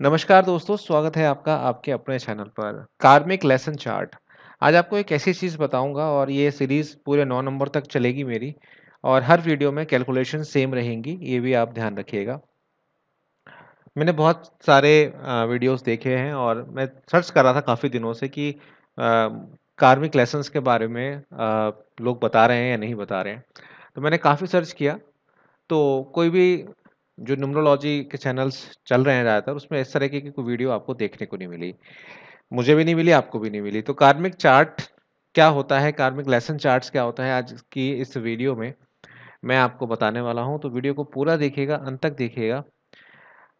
नमस्कार दोस्तों स्वागत है आपका आपके अपने चैनल पर कार्मिक लेसन चार्ट आज आपको एक ऐसी चीज़ बताऊंगा और ये सीरीज़ पूरे नौ नंबर तक चलेगी मेरी और हर वीडियो में कैलकुलेशन सेम रहेंगी ये भी आप ध्यान रखिएगा मैंने बहुत सारे वीडियोस देखे हैं और मैं सर्च कर रहा था काफ़ी दिनों से कि कार्मिक लेसन्स के बारे में लोग बता रहे हैं या नहीं बता रहे हैं तो मैंने काफ़ी सर्च किया तो कोई भी जो न्यूमरोलॉजी के चैनल्स चल रहे हैं ज़्यादातर उसमें इस तरह की कोई वीडियो आपको देखने को नहीं मिली मुझे भी नहीं मिली आपको भी नहीं मिली तो कार्मिक चार्ट क्या होता है कार्मिक लेसन चार्ट्स क्या होता है आज की इस वीडियो में मैं आपको बताने वाला हूँ तो वीडियो को पूरा देखिएगा अंत तक देखिएगा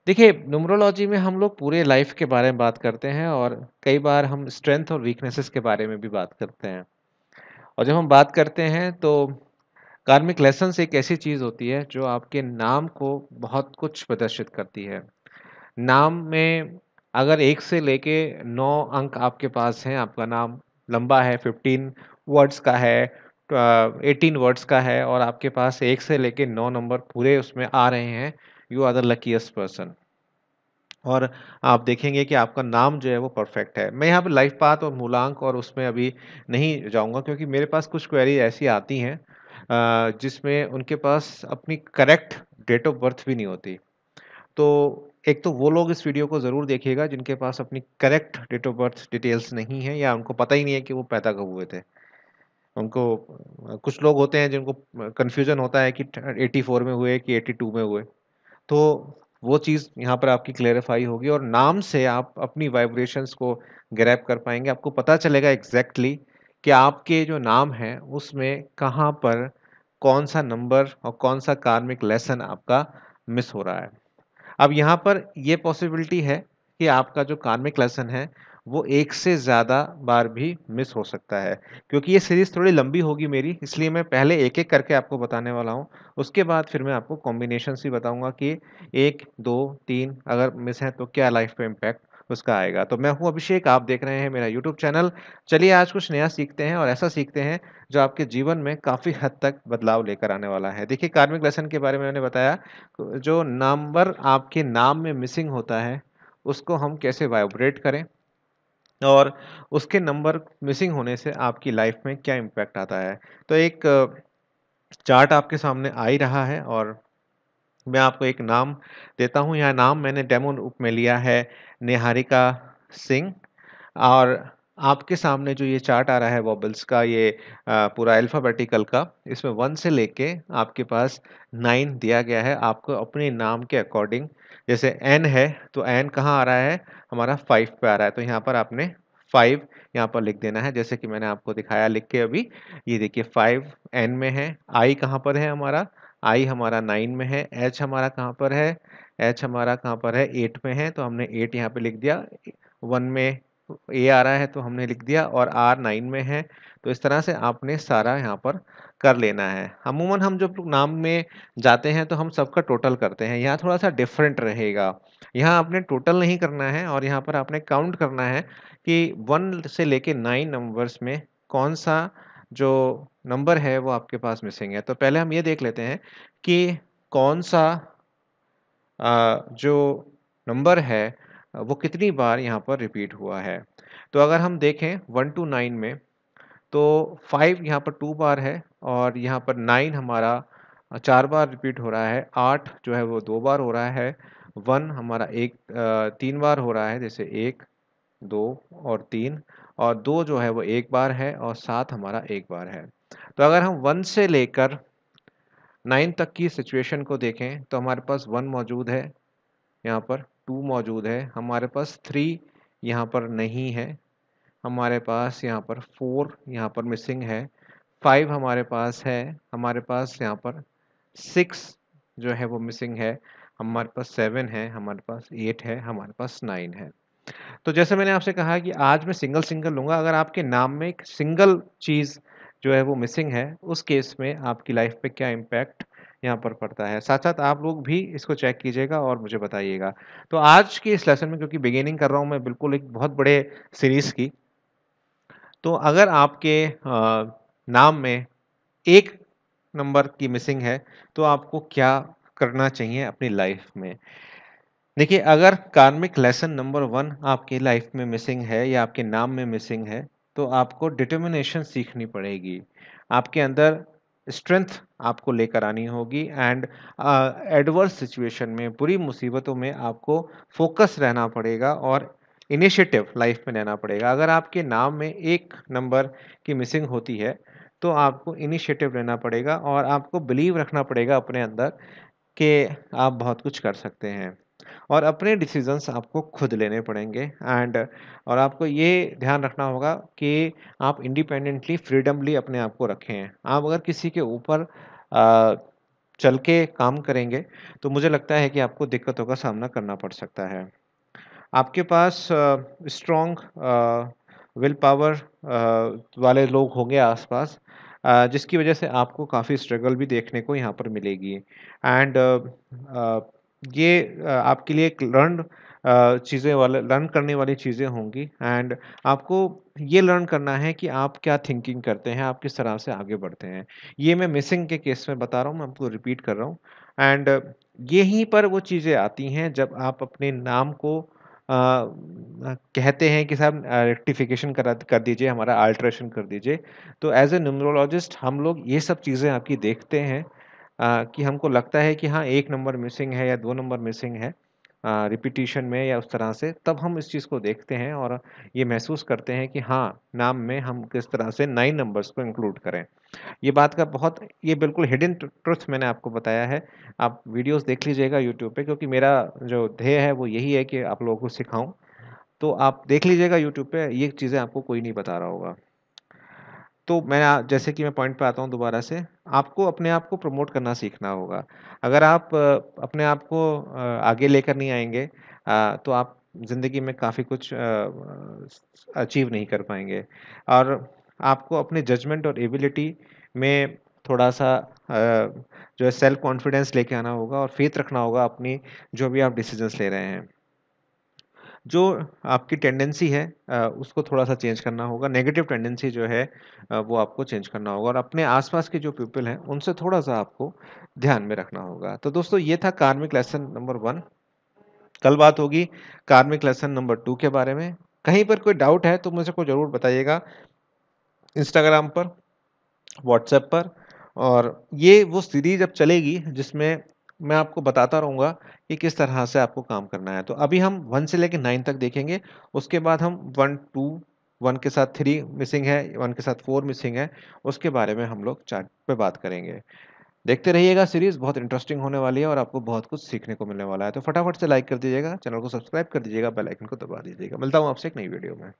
देखिए न्यूमरोलॉजी में हम लोग पूरे लाइफ के बारे में बात करते हैं और कई बार हम स्ट्रेंथ और वीकनेसेस के बारे में भी बात करते हैं और जब हम बात करते हैं तो कार्मिक लेसन एक ऐसी चीज़ होती है जो आपके नाम को बहुत कुछ प्रदर्शित करती है नाम में अगर एक से लेके नौ अंक आपके पास हैं आपका नाम लंबा है फिफ्टीन वर्ड्स का है एटीन वर्ड्स का है और आपके पास एक से लेके नौ नंबर पूरे उसमें आ रहे हैं you are the luckiest person और आप देखेंगे कि आपका नाम जो है वो परफेक्ट है मैं यहाँ पर लाइफ पाथ और मूलांक और उसमें अभी नहीं जाऊँगा क्योंकि मेरे पास कुछ क्वेरी ऐसी आती हैं जिसमें उनके पास अपनी करेक्ट डेट ऑफ बर्थ भी नहीं होती तो एक तो वो लोग इस वीडियो को ज़रूर देखिएगा जिनके पास अपनी correct date of birth details नहीं है या उनको पता ही नहीं है कि वो पैदा कब हुए थे उनको कुछ लोग होते हैं जिनको कन्फ्यूज़न होता है कि 84 में हुए कि 82 में हुए तो वो चीज़ यहाँ पर आपकी क्लेरिफाई होगी और नाम से आप अपनी वाइब्रेशंस को ग्रैप कर पाएंगे आपको पता चलेगा एग्जैक्टली exactly कि आपके जो नाम हैं उसमें कहाँ पर कौन सा नंबर और कौन सा कार्मिक लेसन आपका मिस हो रहा है अब यहाँ पर यह पॉसिबिलिटी है कि आपका जो कार्मिक लेसन है वो एक से ज़्यादा बार भी मिस हो सकता है क्योंकि ये सीरीज़ थोड़ी लंबी होगी मेरी इसलिए मैं पहले एक एक करके आपको बताने वाला हूँ उसके बाद फिर मैं आपको कॉम्बिनेशन से बताऊँगा कि एक दो तीन अगर मिस हैं तो क्या लाइफ पे इम्पैक्ट उसका आएगा तो मैं हूँ अभिषेक आप देख रहे हैं मेरा यूट्यूब चैनल चलिए आज कुछ नया सीखते हैं और ऐसा सीखते हैं जो आपके जीवन में काफ़ी हद तक बदलाव लेकर आने वाला है देखिए कार्मिक लेसन के बारे में मैंने बताया जो नंबर आपके नाम में मिसिंग होता है उसको हम कैसे वाइब्रेट करें और उसके नंबर मिसिंग होने से आपकी लाइफ में क्या इम्पैक्ट आता है तो एक चार्ट आपके सामने आ ही रहा है और मैं आपको एक नाम देता हूँ यह नाम मैंने डेमो रूप में लिया है निहारिका सिंह और आपके सामने जो ये चार्ट आ रहा है वॉबल्स का ये पूरा अल्फ़ाबेटिकल का इसमें वन से लेके आपके पास नाइन दिया गया है आपको अपने नाम के अकॉर्डिंग जैसे एन है तो एन कहाँ आ रहा है हमारा फाइव पे आ रहा है तो यहाँ पर आपने फाइव यहाँ पर लिख देना है जैसे कि मैंने आपको दिखाया लिख के अभी ये देखिए फाइव एन में है आई कहाँ पर है हमारा आई हमारा नाइन में है एच हमारा कहाँ पर है एच हमारा कहाँ पर है एट में है तो हमने एट यहाँ पे लिख दिया वन में ए आ रहा है तो हमने लिख दिया और आर नाइन में है तो इस तरह से आपने सारा यहाँ पर कर लेना है अमूमन हम जब नाम में जाते हैं तो हम सबका टोटल करते हैं यहाँ थोड़ा सा डिफरेंट रहेगा यहाँ आपने टोटल नहीं करना है और यहाँ पर आपने काउंट करना है कि वन से लेके नाइन नंबर्स में कौन सा जो नंबर है वो आपके पास मिसिंग है तो पहले हम ये देख लेते हैं कि कौन सा आ, जो नंबर है वो कितनी बार यहाँ पर रिपीट हुआ है तो अगर हम देखें वन टू नाइन में तो फाइव यहाँ पर टू बार है और यहाँ पर नाइन हमारा चार बार रिपीट हो रहा है आठ जो है वो दो बार हो रहा है वन हमारा एक तीन बार हो रहा है जैसे एक दो और तीन और दो जो है वो एक बार है और सात हमारा एक बार है तो अगर हम वन से लेकर नाइन तक की सिचुएशन को देखें तो हमारे पास वन मौजूद है यहाँ पर टू मौजूद है हमारे पास थ्री यहाँ पर नहीं है हमारे पास यहाँ पर फोर यहाँ पर मिसिंग है फाइव हमारे पास है हमारे पास यहाँ पर सिक्स जो है वो मिसिंग है हमारे पास सेवन है हमारे पास एट है हमारे पास नाइन है तो जैसे मैंने आपसे कहा कि आज मैं सिंगल सिंगल लूँगा अगर आपके नाम में एक सिंगल चीज़ जो है वो मिसिंग है उस केस में आपकी लाइफ पे क्या इम्पैक्ट यहाँ पर पड़ता है साथ साथ आप लोग भी इसको चेक कीजिएगा और मुझे बताइएगा तो आज के इस लेसन में क्योंकि बिगेनिंग कर रहा हूँ मैं बिल्कुल एक बहुत बड़े सीरीज़ की तो अगर आपके नाम में एक नंबर की मिसिंग है तो आपको क्या करना चाहिए अपनी लाइफ में देखिए अगर कार्मिक लेसन नंबर वन आपकी लाइफ में मिसिंग है या आपके नाम में मिसिंग है तो आपको डिटर्मिनेशन सीखनी पड़ेगी आपके अंदर स्ट्रेंथ आपको लेकर आनी होगी एंड एडवर्स सिचुएशन में बुरी मुसीबतों में आपको फोकस रहना पड़ेगा और इनिशिएटिव लाइफ में लेना पड़ेगा अगर आपके नाम में एक नंबर की मिसिंग होती है तो आपको इनिशिएटिव लेना पड़ेगा और आपको बिलीव रखना पड़ेगा अपने अंदर कि आप बहुत कुछ कर सकते हैं और अपने डिसीजंस आपको खुद लेने पड़ेंगे एंड और आपको ये ध्यान रखना होगा कि आप इंडिपेंडेंटली फ्रीडमली अपने आप को रखें आप अगर किसी के ऊपर चल के काम करेंगे तो मुझे लगता है कि आपको दिक्कतों का सामना करना पड़ सकता है आपके पास स्ट्रॉन्ग विल पावर वाले लोग होंगे आसपास जिसकी वजह से आपको काफ़ी स्ट्रगल भी देखने को यहाँ पर मिलेगी एंड uh, uh, ये आपके लिए एक लर्न चीज़ें वाले लर्न करने वाली चीज़ें होंगी एंड आपको ये लर्न करना है कि आप क्या थिंकिंग करते हैं आप किस तरह से आगे बढ़ते हैं ये मैं मिसिंग के केस में बता रहा हूँ मैं आपको रिपीट कर रहा हूँ एंड यहीं पर वो चीज़ें आती हैं जब आप अपने नाम को आ, कहते हैं कि साहब रेक्टिफिकेशन करा कर दीजिए हमारा अल्ट्रेशन कर दीजिए तो एज ए न्यूमरोलॉजिस्ट हम लोग ये सब चीज़ें आपकी देखते हैं आ, कि हमको लगता है कि हाँ एक नंबर मिसिंग है या दो नंबर मिसिंग है रिपीटिशन में या उस तरह से तब हम इस चीज़ को देखते हैं और ये महसूस करते हैं कि हाँ नाम में हम किस तरह से नाइन नंबर्स को इंक्लूड करें ये बात का बहुत ये बिल्कुल हिडन ट्रुथ मैंने आपको बताया है आप वीडियोस देख लीजिएगा यूट्यूब पे क्योंकि मेरा जो ध्येय है वो यही है कि आप लोगों को सिखाऊँ तो आप देख लीजिएगा यूट्यूब पर ये चीज़ें आपको कोई नहीं बता रहा होगा तो मैं जैसे कि मैं पॉइंट पे आता हूँ दोबारा से आपको अपने आप को प्रमोट करना सीखना होगा अगर आप अपने आप को आगे लेकर नहीं आएंगे तो आप ज़िंदगी में काफ़ी कुछ अचीव नहीं कर पाएंगे और आपको अपने जजमेंट और एबिलिटी में थोड़ा सा जो है सेल्फ कॉन्फिडेंस लेके आना होगा और फेथ रखना होगा अपनी जो भी आप डिसीजंस ले रहे हैं जो आपकी टेंडेंसी है उसको थोड़ा सा चेंज करना होगा नेगेटिव टेंडेंसी जो है वो आपको चेंज करना होगा और अपने आसपास के जो पीपल हैं उनसे थोड़ा सा आपको ध्यान में रखना होगा तो दोस्तों ये था कार्मिक लेसन नंबर वन कल बात होगी कार्मिक लेसन नंबर टू के बारे में कहीं पर कोई डाउट है तो मुझे को ज़रूर बताइएगा इंस्टाग्राम पर व्हाट्सएप पर और ये वो सीरीज अब चलेगी जिसमें मैं आपको बताता रहूँगा कि किस तरह से आपको काम करना है तो अभी हम वन से लेकर नाइन तक देखेंगे उसके बाद हम वन टू वन के साथ थ्री मिसिंग है वन के साथ फोर मिसिंग है उसके बारे में हम लोग चार्ट पे बात करेंगे देखते रहिएगा सीरीज़ बहुत इंटरेस्टिंग होने वाली है और आपको बहुत कुछ सीखने को मिलने वाला है तो फटाफट से लाइक कर दीजिएगा चैनल को सब्सक्राइब कर दीजिएगा बेल आइकन को दबा दीजिएगा मिलता हूँ आपसे एक नई वीडियो में